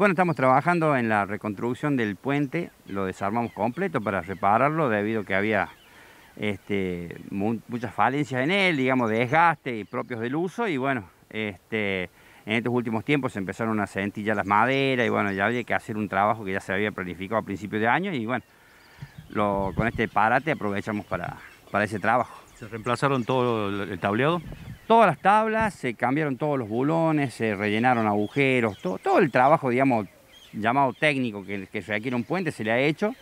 Bueno, estamos trabajando en la reconstrucción del puente, lo desarmamos completo para repararlo debido a que había este, muchas falencias en él, digamos, de desgaste y propios del uso y bueno, este, en estos últimos tiempos se empezaron a sentir las maderas y bueno, ya había que hacer un trabajo que ya se había planificado a principios de año y bueno, con este parate aprovechamos para, para ese trabajo. ¿Se reemplazaron todo el tableado? todas las tablas, se cambiaron todos los bulones, se rellenaron agujeros, todo, el trabajo, digamos, llamado técnico que, que requiere un puente se le ha hecho.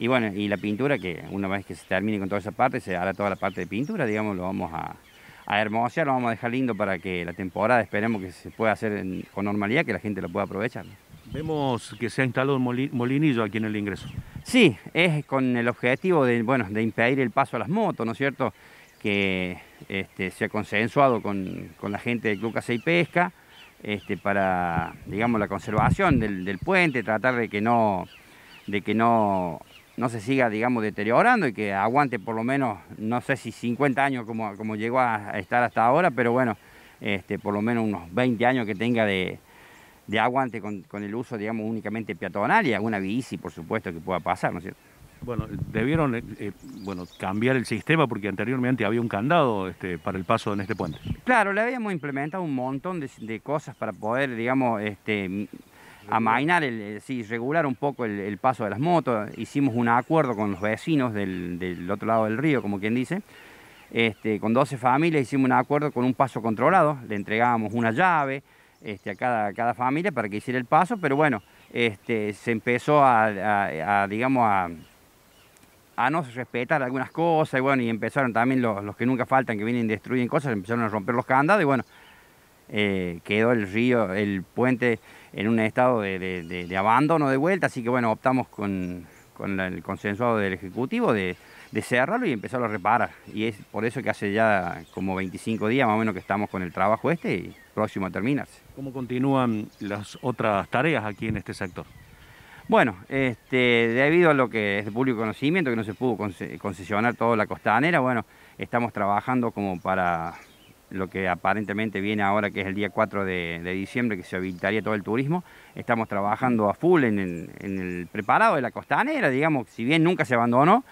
Y bueno, y la pintura, que una vez que se termine con toda esa parte, se hará toda la parte de pintura, digamos, lo vamos a, a hermosear, lo vamos a dejar lindo para que la temporada esperemos que se pueda hacer con normalidad, que la gente lo pueda aprovechar. Vemos que se ha instalado un molinillo aquí en el ingreso. Sí, es con el objetivo de, bueno, de impedir el paso a las motos, ¿no es cierto? que este, se ha consensuado con, la gente de Club Casa y Pesca este, para, digamos, la conservación del, puente, tratar de que no, de que no, no se siga, digamos, deteriorando y que aguante por lo menos, no sé si 50 años como, como llegó a estar hasta ahora, pero bueno, este, por lo menos unos 20 años que tenga de, aguante con, con, el uso, digamos, únicamente peatonal y alguna bici, por supuesto, que pueda pasar, ¿no es cierto? Bueno, debieron eh, eh, bueno, cambiar el sistema porque anteriormente había un candado este, para el paso en este puente. Claro, le habíamos implementado un montón de, cosas para poder, digamos, este, amainar, el, eh, sí, regular un poco el, paso de las motos. Hicimos un acuerdo con los vecinos del, otro lado del río, como quien dice. Este, con 12 familias hicimos un acuerdo con un paso controlado, le entregábamos una llave este, a, cada, cada familia para que hiciera el paso, pero bueno, este, se empezó a digamos, a a no respetar algunas cosas, y bueno, y empezaron también los, que nunca faltan, que vienen y destruyen cosas, empezaron a romper los candados, y bueno, eh, quedó el río, el puente en un estado de, abandono de vuelta, así que bueno, optamos con, el consensuado del Ejecutivo de, cerrarlo y empezarlo a reparar. Y es por eso que hace ya como 25 días más o menos que estamos con el trabajo este y próximo a terminarse. ¿Cómo continúan las otras tareas aquí en este sector? Bueno, este, debido a lo que es de público conocimiento, que no se pudo concesionar toda la costanera, bueno, estamos trabajando como para lo que aparentemente viene ahora, que es el día 4 de, diciembre, que se habilitaría todo el turismo. Estamos trabajando a full en, en el preparado de la costanera, digamos, si bien nunca se abandonó,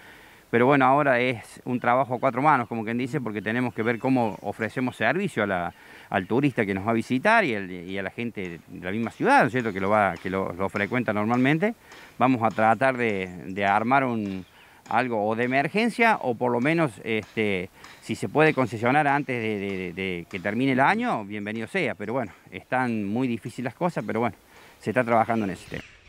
pero bueno, ahora es un trabajo a cuatro manos, como quien dice, porque tenemos que ver cómo ofrecemos servicio al turista que nos va a visitar y, a la gente de la misma ciudad, ¿cierto? Que lo, que lo, frecuenta normalmente. Vamos a tratar de, armar algo o de emergencia o por lo menos este, si se puede concesionar antes de, de, que termine el año, bienvenido sea. Pero bueno, están muy difíciles las cosas, pero bueno, se está trabajando en ese tema.